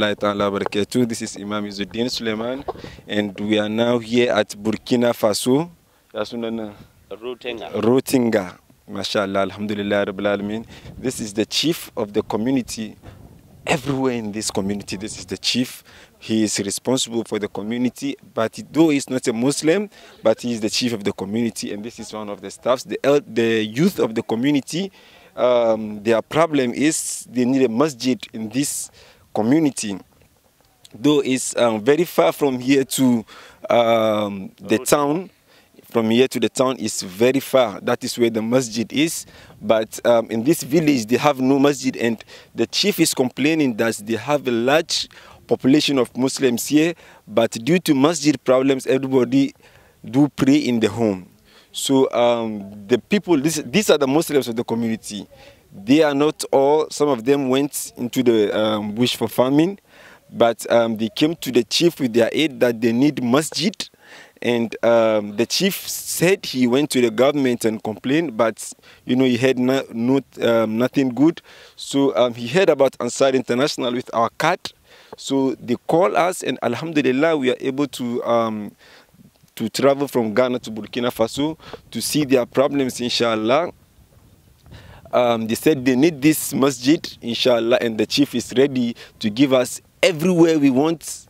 rahmatullahi ta'ala barakatuh. This is Imam Izzuddin Suleiman and we are now here at Burkina Faso. Rotinga. Rotinga. MashaAllah, Alhamdulillah, Rabbil Alameen. This is the chief of the community. Everywhere in this community, this is the chief. He is responsible for the community, but though he's not a Muslim, but he is the chief of the community, and this is one of the staffs. The, the youth of the community, um, their problem is they need a masjid in this community though it's um, very far from here to um, the town from here to the town is very far that is where the masjid is but um, in this village they have no masjid and the chief is complaining that they have a large population of muslims here but due to masjid problems everybody do pray in the home so um, the people this, these are the muslims of the community they are not all, some of them went into the um, bush for farming, but um, they came to the chief with their aid that they need masjid. And um, the chief said he went to the government and complained, but you know he had no, not, um, nothing good. So um, he heard about Ansar International with our cat. So they call us, and Alhamdulillah, we are able to um, to travel from Ghana to Burkina Faso to see their problems, inshallah. Um, they said they need this masjid, inshallah, and the chief is ready to give us everywhere we want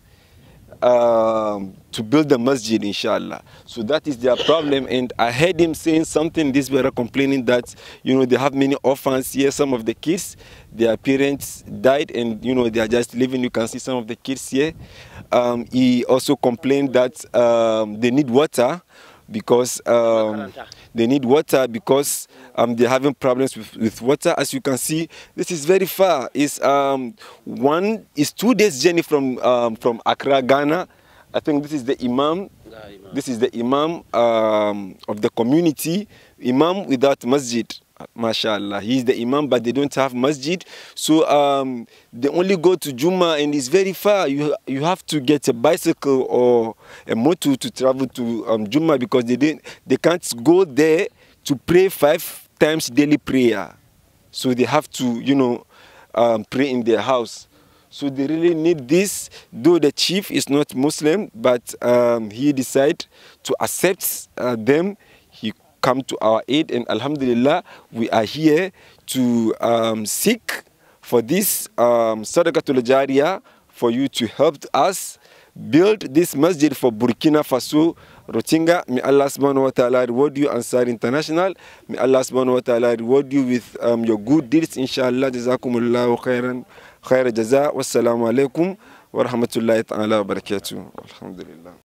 um, to build the masjid, inshallah. So that is their problem. And I heard him saying something this way, complaining that, you know, they have many orphans here. Some of the kids, their parents died and, you know, they are just living. You can see some of the kids here. Um, he also complained that um, they need water because um, they need water because um, they're having problems with, with, water. As you can see, this is very far. It's um, one, it's two days journey from um, from Accra, Ghana. I think this is the Imam this is the Imam um, of the community, Imam without masjid. mashallah. He's the Imam, but they don't have masjid. So um, they only go to Juma and it's very far. You, you have to get a bicycle or a motor to travel to um, Juma because they, didn't, they can't go there to pray five times daily prayer. So they have to, you know, um, pray in their house. So they really need this, though the chief is not Muslim, but um, he decided to accept uh, them. He come to our aid and Alhamdulillah, we are here to um, seek for this um, Sadaqatul Jariya for you to help us build this masjid for Burkina Faso, Rotinga. May Allah subhanahu wa ta'ala reward you, Ansar International. May Allah subhanahu wa ta'ala reward you with um, your good deeds, inshallah. Jazakumullahu khairan. خير الجزاء والسلام عليكم ورحمة الله تعالى وبركاته الحمد لله